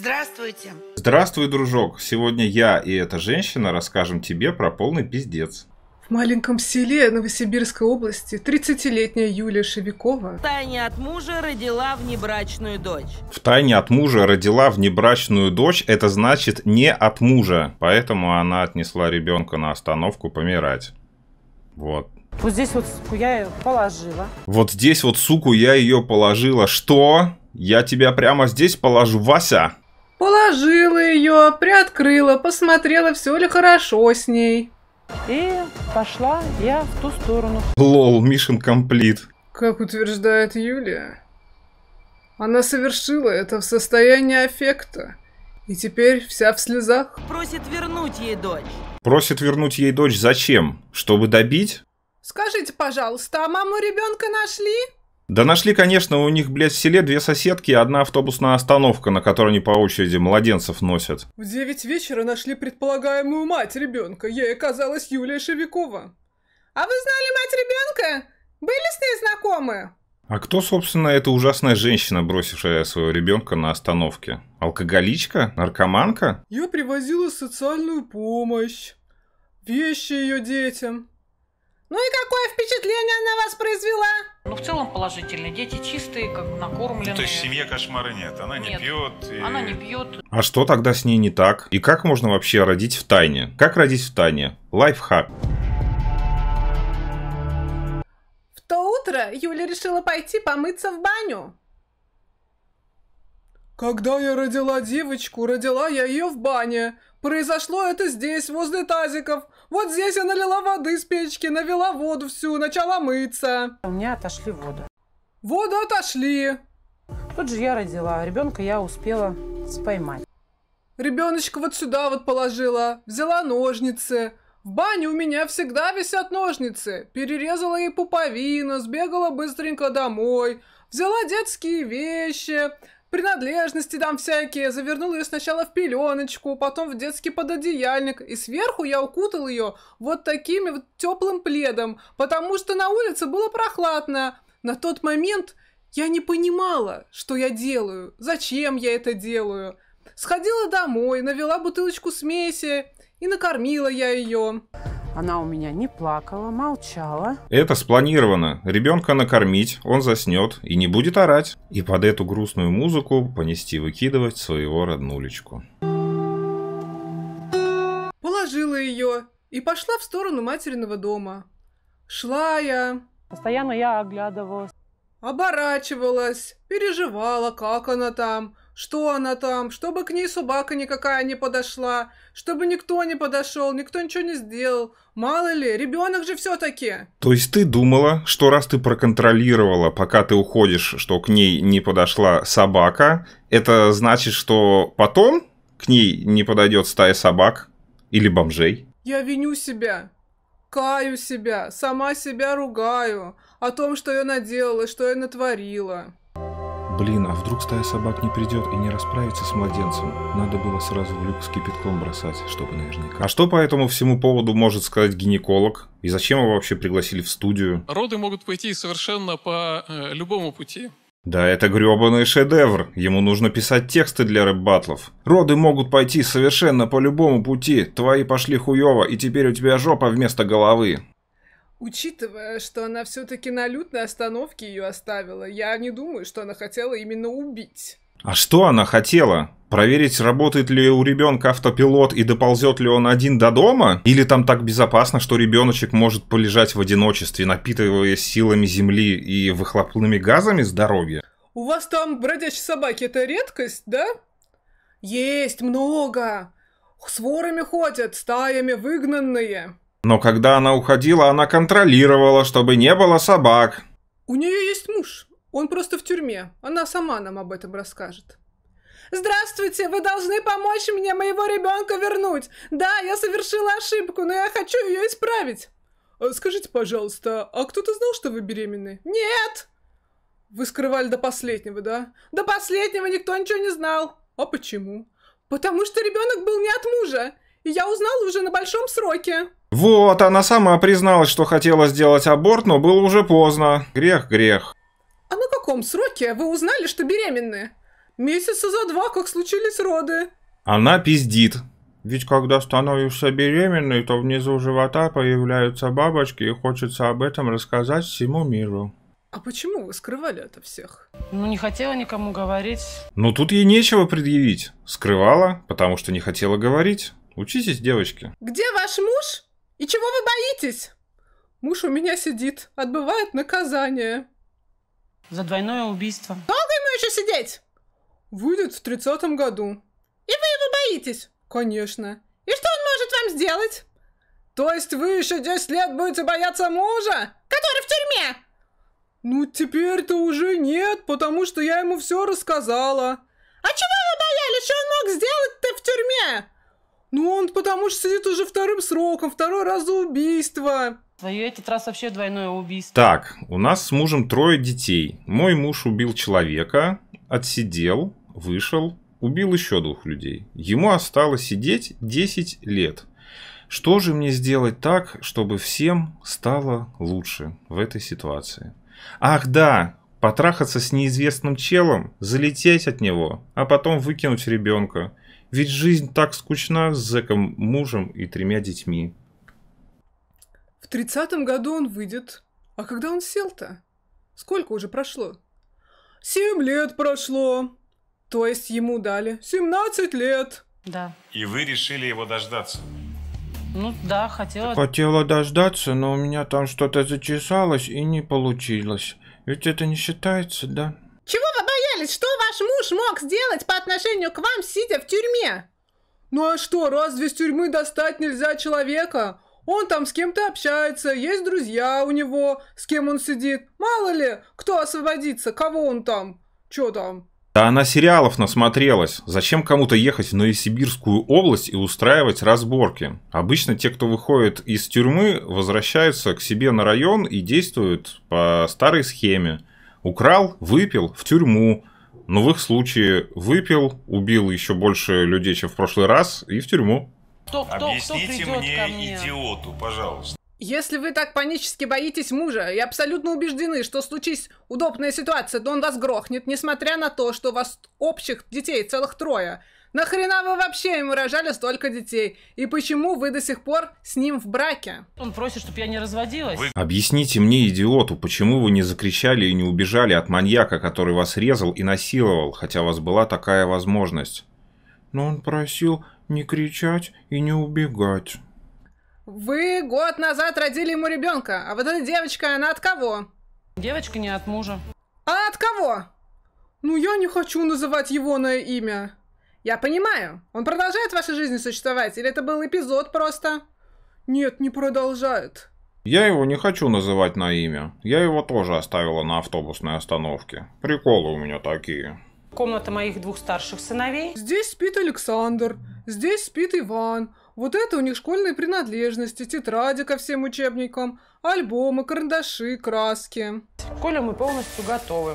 Здравствуйте. Здравствуй, дружок. Сегодня я и эта женщина расскажем тебе про полный пиздец. В маленьком селе Новосибирской области 30-летняя Юлия Шевикова в тайне от мужа родила внебрачную дочь. В тайне от мужа родила внебрачную дочь, это значит не от мужа. Поэтому она отнесла ребенка на остановку помирать. Вот. Вот здесь вот, суку, я ее положила. Вот здесь вот, суку, я ее положила. Что? Я тебя прямо здесь положу, Вася. Положила ее, приоткрыла, посмотрела, все ли хорошо с ней. И пошла я в ту сторону. Лол, Мишин комплит. Как утверждает Юлия, она совершила это в состоянии аффекта. И теперь вся в слезах. Просит вернуть ей дочь. Просит вернуть ей дочь зачем? Чтобы добить? Скажите, пожалуйста, а маму ребенка нашли? Да нашли, конечно, у них, блядь, в селе две соседки и одна автобусная остановка, на которой они по очереди младенцев носят. В девять вечера нашли предполагаемую мать ребенка. Ей оказалась Юлия Шевикова. А вы знали мать ребенка? Были с ней знакомы? А кто, собственно, эта ужасная женщина, бросившая своего ребенка на остановке? Алкоголичка? Наркоманка? Я привозила социальную помощь. Вещи ее детям. Ну и какое впечатление она вас произвела? Ну, в целом положительные. Дети чистые, как бы накормленные. То есть в семье кошмары нет. Она нет. не пьет. И... Она не пьет. А что тогда с ней не так? И как можно вообще родить в тайне? Как родить в тайне? Лайфхак. В то утро Юля решила пойти помыться в баню. Когда я родила девочку, родила я ее в бане. Произошло это здесь, возле тазиков. Вот здесь я налила воды из печки, навела воду всю, начала мыться. У меня отошли воду. Воду отошли. Тут же я родила, а ребенка я успела споймать. Ребеночка вот сюда вот положила, взяла ножницы. В бане у меня всегда висят ножницы. Перерезала ей пуповину, сбегала быстренько домой. Взяла детские вещи, принадлежности там всякие, завернул ее сначала в пеленочку, потом в детский пододеяльник, и сверху я укутал ее вот такими вот теплым пледом, потому что на улице было прохладно. На тот момент я не понимала, что я делаю, зачем я это делаю. Сходила домой, навела бутылочку смеси и накормила я ее. Она у меня не плакала, молчала. Это спланировано. Ребенка накормить, он заснет и не будет орать. И под эту грустную музыку понести выкидывать своего роднулечку. Положила ее и пошла в сторону материного дома. Шла я. Постоянно я оглядывалась. Оборачивалась, переживала, как она там, что она там, чтобы к ней собака никакая не подошла, чтобы никто не подошел, никто ничего не сделал. Мало ли, ребенок же все-таки. То есть ты думала, что раз ты проконтролировала, пока ты уходишь, что к ней не подошла собака, это значит, что потом к ней не подойдет стая собак или бомжей? Я виню себя, каю себя, сама себя ругаю о том, что я наделала, что я натворила. Блин, а вдруг стая собак не придет и не расправится с младенцем? Надо было сразу в люк с кипятком бросать, чтобы наверняка. А что по этому всему поводу может сказать гинеколог? И зачем его вообще пригласили в студию? Роды могут пойти совершенно по э, любому пути. Да это гребаный шедевр, ему нужно писать тексты для рэп-батлов. Роды могут пойти совершенно по любому пути, твои пошли хуево, и теперь у тебя жопа вместо головы. Учитывая, что она все-таки на лютной остановке ее оставила, я не думаю, что она хотела именно убить. А что она хотела? Проверить, работает ли у ребенка автопилот и доползет ли он один до дома? Или там так безопасно, что ребеночек может полежать в одиночестве, напитываясь силами земли и выхлопными газами с дороги? У вас там бродячие собаки это редкость, да? Есть много. С ворами ходят, стаями выгнанные. Но когда она уходила, она контролировала, чтобы не было собак. У нее есть муж. Он просто в тюрьме. Она сама нам об этом расскажет. Здравствуйте, вы должны помочь мне моего ребенка вернуть. Да, я совершила ошибку, но я хочу ее исправить. «А скажите, пожалуйста, а кто-то знал, что вы беременны? Нет! Вы скрывали до последнего, да? До последнего никто ничего не знал. А почему? Потому что ребенок был не от мужа. И я узнала уже на большом сроке. Вот, она сама призналась, что хотела сделать аборт, но было уже поздно. Грех, грех. А на каком сроке вы узнали, что беременны? Месяца за два, как случились роды. Она пиздит. Ведь когда становишься беременной, то внизу живота появляются бабочки и хочется об этом рассказать всему миру. А почему вы скрывали это всех? Ну, не хотела никому говорить. Ну, тут ей нечего предъявить. Скрывала, потому что не хотела говорить. Учитесь, девочки. Где ваш муж? «И чего вы боитесь?» «Муж у меня сидит, отбывает наказание». «За двойное убийство». «Долго ему еще сидеть?» «Выйдет в тридцатом году». «И вы его боитесь?» «Конечно». «И что он может вам сделать?» «То есть вы еще десять лет будете бояться мужа?» «Который в тюрьме!» «Ну, теперь-то уже нет, потому что я ему все рассказала». «А чего вы боялись, что он мог сделать?» Ну он потому что сидит уже вторым сроком, второй раз за убийство. Твое ну, этот раз вообще двойное убийство. Так, у нас с мужем трое детей. Мой муж убил человека, отсидел, вышел, убил еще двух людей. Ему осталось сидеть 10 лет. Что же мне сделать так, чтобы всем стало лучше в этой ситуации? Ах да, потрахаться с неизвестным челом, залететь от него, а потом выкинуть ребенка. Ведь жизнь так скучна с зэком, мужем и тремя детьми. В тридцатом году он выйдет. А когда он сел-то? Сколько уже прошло? Семь лет прошло. То есть ему дали 17 лет. Да. И вы решили его дождаться? Ну да, хотела. Хотела дождаться, но у меня там что-то зачесалось и не получилось. Ведь это не считается, да? поинтересовались, что ваш муж мог сделать по отношению к вам, сидя в тюрьме. Ну а что, разве из тюрьмы достать нельзя человека? Он там с кем-то общается, есть друзья у него, с кем он сидит. Мало ли, кто освободится, кого он там, чё там. Да она сериалов насмотрелась. Зачем кому-то ехать в Новосибирскую область и устраивать разборки? Обычно те, кто выходит из тюрьмы, возвращаются к себе на район и действуют по старой схеме. Украл, выпил, в тюрьму. Но в их случае выпил, убил еще больше людей, чем в прошлый раз, и в тюрьму. Кто, кто, Объясните кто мне, мне идиоту, пожалуйста. Если вы так панически боитесь мужа и абсолютно убеждены, что случись удобная ситуация, то он вас грохнет, несмотря на то, что у вас общих детей целых трое – Нахрена вы вообще ему рожали столько детей? И почему вы до сих пор с ним в браке? Он просит, чтобы я не разводилась. Вы... Объясните мне, идиоту, почему вы не закричали и не убежали от маньяка, который вас резал и насиловал, хотя у вас была такая возможность? Но он просил не кричать и не убегать. Вы год назад родили ему ребенка, а вот эта девочка, она от кого? Девочка не от мужа. А от кого? Ну я не хочу называть его на имя. Я понимаю. Он продолжает в вашей жизни существовать? Или это был эпизод просто? Нет, не продолжает. Я его не хочу называть на имя. Я его тоже оставила на автобусной остановке. Приколы у меня такие. Комната моих двух старших сыновей. Здесь спит Александр, здесь спит Иван. Вот это у них школьные принадлежности, тетради ко всем учебникам, альбомы, карандаши, краски. Коля, мы полностью готовы.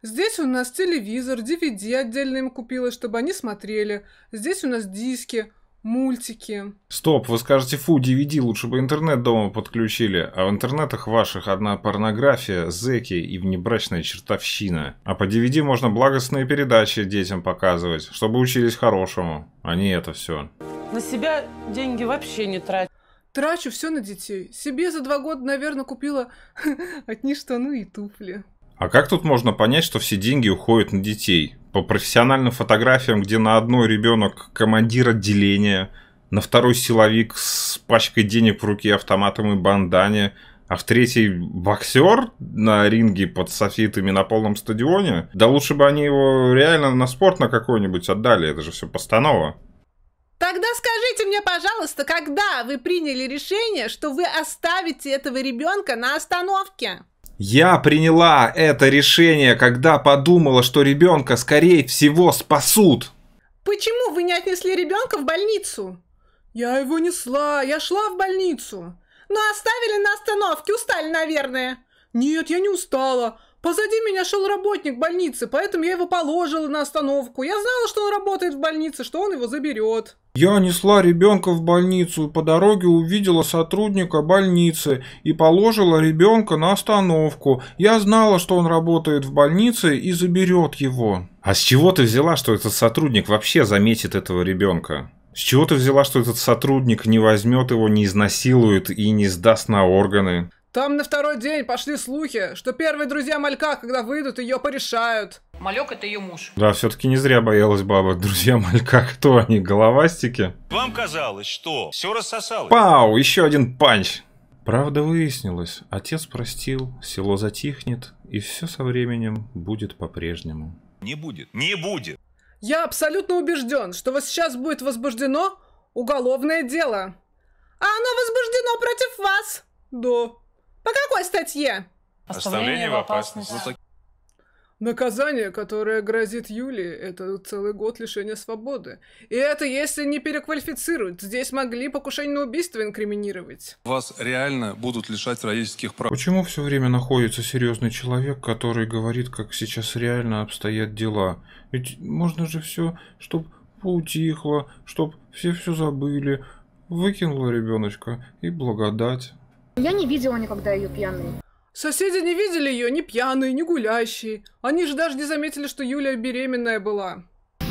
Здесь у нас телевизор, DVD отдельно им купила, чтобы они смотрели. Здесь у нас диски, мультики. Стоп, вы скажете, фу, DVD, лучше бы интернет дома подключили. А в интернетах ваших одна порнография, зеки и внебрачная чертовщина. А по DVD можно благостные передачи детям показывать, чтобы учились хорошему, а не это все. На себя деньги вообще не трать. Трачу все на детей. Себе за два года, наверное, купила одни штаны ну и туфли. А как тут можно понять, что все деньги уходят на детей? По профессиональным фотографиям, где на одной ребенок командир отделения, на второй силовик с пачкой денег в руке, автоматом и бандане, а в третий боксер на ринге под софитами на полном стадионе, да лучше бы они его реально на спорт на какой-нибудь отдали, это же все постанова. Тогда скажите мне, пожалуйста, когда вы приняли решение, что вы оставите этого ребенка на остановке? Я приняла это решение, когда подумала, что ребенка, скорее всего, спасут. Почему вы не отнесли ребенка в больницу? Я его несла, я шла в больницу. Но оставили на остановке, устали, наверное. Нет, я не устала. Позади меня шел работник больницы, поэтому я его положила на остановку. Я знала, что он работает в больнице, что он его заберет. Я несла ребенка в больницу, по дороге увидела сотрудника больницы и положила ребенка на остановку. Я знала, что он работает в больнице и заберет его. А с чего ты взяла, что этот сотрудник вообще заметит этого ребенка? С чего ты взяла, что этот сотрудник не возьмет его, не изнасилует и не сдаст на органы? Там на второй день пошли слухи, что первые друзья Малька, когда выйдут, ее порешают. Малек это ее муж. Да, все-таки не зря боялась баба. Друзья Малька, кто они, головастики? Вам казалось, что все рассосалось. Пау, еще один панч. Правда выяснилось, отец простил, село затихнет, и все со временем будет по-прежнему. Не будет. Не будет. Я абсолютно убежден, что вот сейчас будет возбуждено уголовное дело. А оно возбуждено против вас. Да. По какой статье? Оставление в опасности. Наказание, которое грозит Юлии, это целый год лишения свободы. И это если не переквалифицируют. Здесь могли покушение на убийство инкриминировать. Вас реально будут лишать родительских прав. Почему все время находится серьезный человек, который говорит, как сейчас реально обстоят дела? Ведь можно же все, чтоб поутихло, чтоб все все забыли. Выкинула ребеночка и благодать. Я не видела никогда ее пьяной. Соседи не видели ее ни пьяной, ни гулящей. Они же даже не заметили, что Юлия беременная была.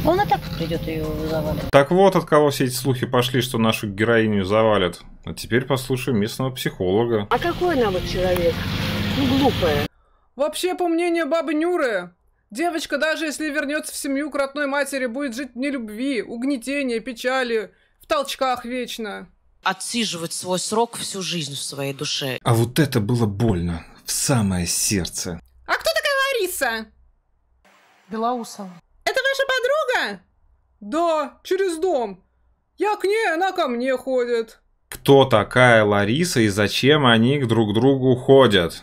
Он и так придет ее завалить. Так вот, от кого все эти слухи пошли, что нашу героиню завалят. А теперь послушаем местного психолога. А какой она вот человек? Ну, глупая. Вообще, по мнению бабы Нюры, девочка, даже если вернется в семью к родной матери, будет жить в нелюбви, угнетении, печали, в толчках вечно отсиживать свой срок всю жизнь в своей душе. А вот это было больно. В самое сердце. А кто такая Лариса? Белоусова. Это ваша подруга? Да, через дом. Я к ней, она ко мне ходит. Кто такая Лариса и зачем они друг к другу ходят?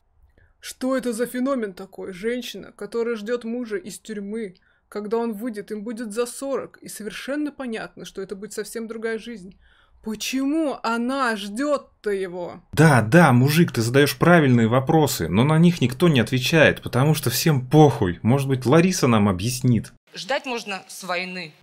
Что это за феномен такой? Женщина, которая ждет мужа из тюрьмы, когда он выйдет, им будет за 40, и совершенно понятно, что это будет совсем другая жизнь. Почему она ждет-то его? Да, да, мужик, ты задаешь правильные вопросы, но на них никто не отвечает, потому что всем похуй. Может быть, Лариса нам объяснит. Ждать можно с войны.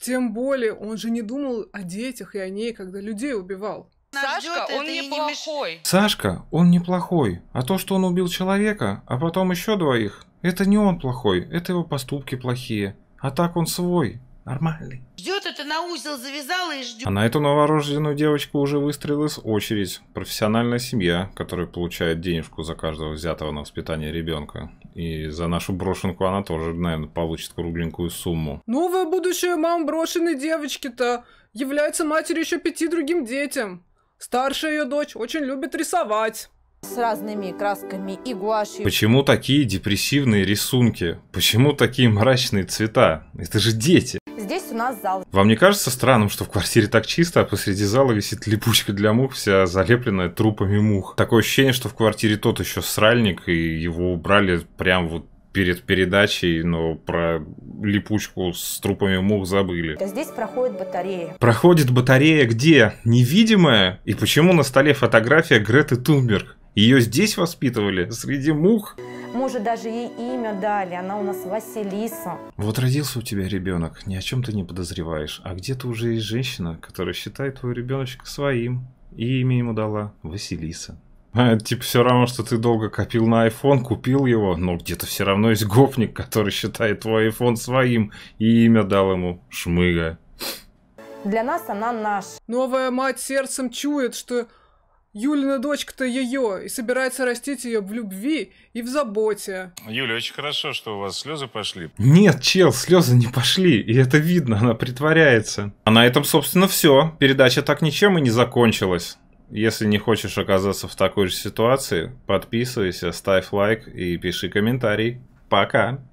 Тем более, он же не думал о детях и о ней, когда людей убивал. Сашка, он неплохой. Не Сашка, он неплохой. А то, что он убил человека, а потом еще двоих, это не он плохой, это его поступки плохие. А так он свой. Нормальный. Ждет это на узел, завязала и ждет. А на эту новорожденную девочку уже выстроилась очередь. Профессиональная семья, которая получает денежку за каждого взятого на воспитание ребенка. И за нашу брошенку она тоже, наверное, получит кругленькую сумму. Новая будущая мама брошенной девочки-то является матерью еще пяти другим детям. Старшая ее дочь очень любит рисовать с разными красками и гуашью. Почему такие депрессивные рисунки? Почему такие мрачные цвета? Это же дети здесь у нас зал. Вам не кажется странным, что в квартире так чисто, а посреди зала висит липучка для мух, вся залепленная трупами мух? Такое ощущение, что в квартире тот еще сральник, и его убрали прям вот перед передачей, но про липучку с трупами мух забыли. А здесь проходит батарея. Проходит батарея где? Невидимая? И почему на столе фотография Греты Тунберг? Ее здесь воспитывали? Среди мух? Может даже ей имя дали, она у нас Василиса. Вот родился у тебя ребенок, ни о чем ты не подозреваешь, а где-то уже есть женщина, которая считает твоего ребеночка своим, и имя ему дала Василиса. А, типа все равно, что ты долго копил на iPhone, купил его, но где-то все равно есть гопник, который считает твой iPhone своим, и имя дал ему Шмыга. Для нас она наш. Новая мать сердцем чует, что Юлина дочка-то ее, и собирается растить ее в любви и в заботе. Юля, очень хорошо, что у вас слезы пошли. Нет, чел, слезы не пошли, и это видно, она притворяется. А на этом, собственно, все. Передача так ничем и не закончилась. Если не хочешь оказаться в такой же ситуации, подписывайся, ставь лайк и пиши комментарий. Пока!